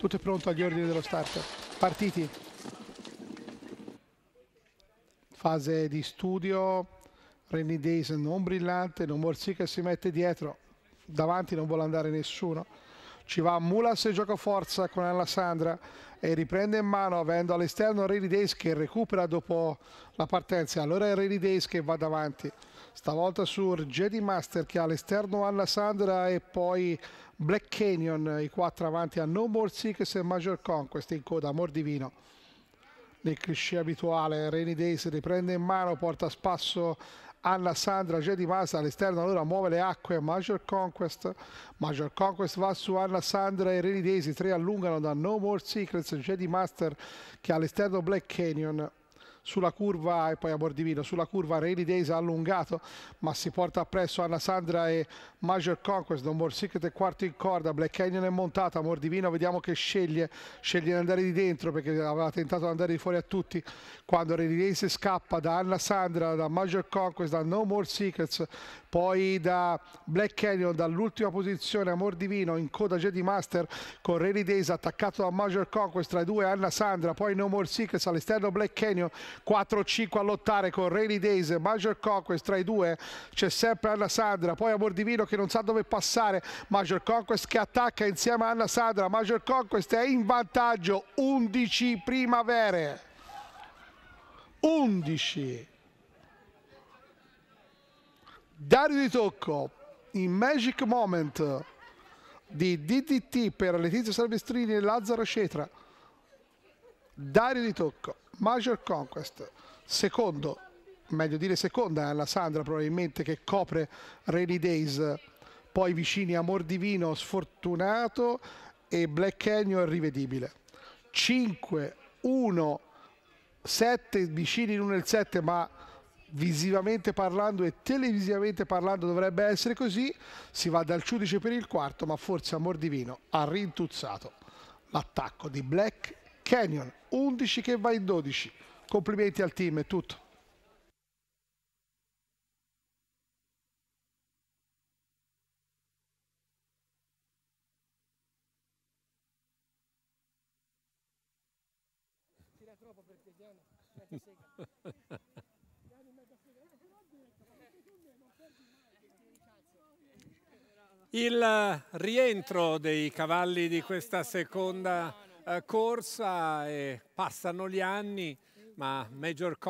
Tutto è pronto agli ordini dello starter. Partiti. Fase di studio. Rainy Days non brillante. Non Morsica si mette dietro. Davanti non vuole andare nessuno. Ci va Mulas e gioca forza con Alessandra e riprende in mano avendo all'esterno Rainy Days che recupera dopo la partenza. Allora è Rainy Days che va davanti stavolta su Jedi Master che ha all'esterno Anna Sandra e poi Black Canyon, i quattro avanti a No More Seekers e Major Conquest in coda, amor divino. Nel cliché abituale, Rainy Days riprende in mano, porta a spasso Anna Sandra, Jedi Master all'esterno, allora muove le acque, Major Conquest, Major Conquest va su Anna Sandra e Rainy Days, i tre allungano da No More Secrets, Jedi Master che all'esterno Black Canyon, sulla curva e poi a Bordivino sulla curva Rainy Days ha allungato ma si porta appresso Anna Sandra e Major Conquest Don Borsicret è quarto in corda Black Canyon è montata Mordivino vediamo che sceglie sceglie di andare di dentro perché aveva tentato di andare di fuori a tutti quando Rainy Days scappa da Anna Sandra da Major Conquest da No More Secrets poi da Black Canyon dall'ultima posizione a Mordivino in coda Jedi Master con Rainy Days attaccato da Major Conquest tra i due Anna Sandra poi No More Secrets all'esterno Black Canyon 4-5 a lottare con Rainy Days, Major Conquest tra i due, c'è sempre Anna Sandra, poi Amordivino che non sa dove passare, Major Conquest che attacca insieme a Anna Sandra, Major Conquest è in vantaggio, 11 primavere, 11. Dario Di Tocco in Magic Moment di DTT per Letizia Salvestrini e Lazzaro Cetra. Dario Di Tocco, Major Conquest, secondo, meglio dire seconda alla Sandra probabilmente che copre Rainy Days, poi vicini Amor Divino, sfortunato e Black Canyon rivedibile. 5, 1, 7 vicini in 1 il 7 ma visivamente parlando e televisivamente parlando dovrebbe essere così, si va dal giudice per il quarto, ma forse Amor Divino ha rintuzzato l'attacco di Black Canyon. Canyon, 11 che va in 12. Complimenti al team, è tutto. Il rientro dei cavalli di questa seconda eh, corsa e passano gli anni, ma Major Cox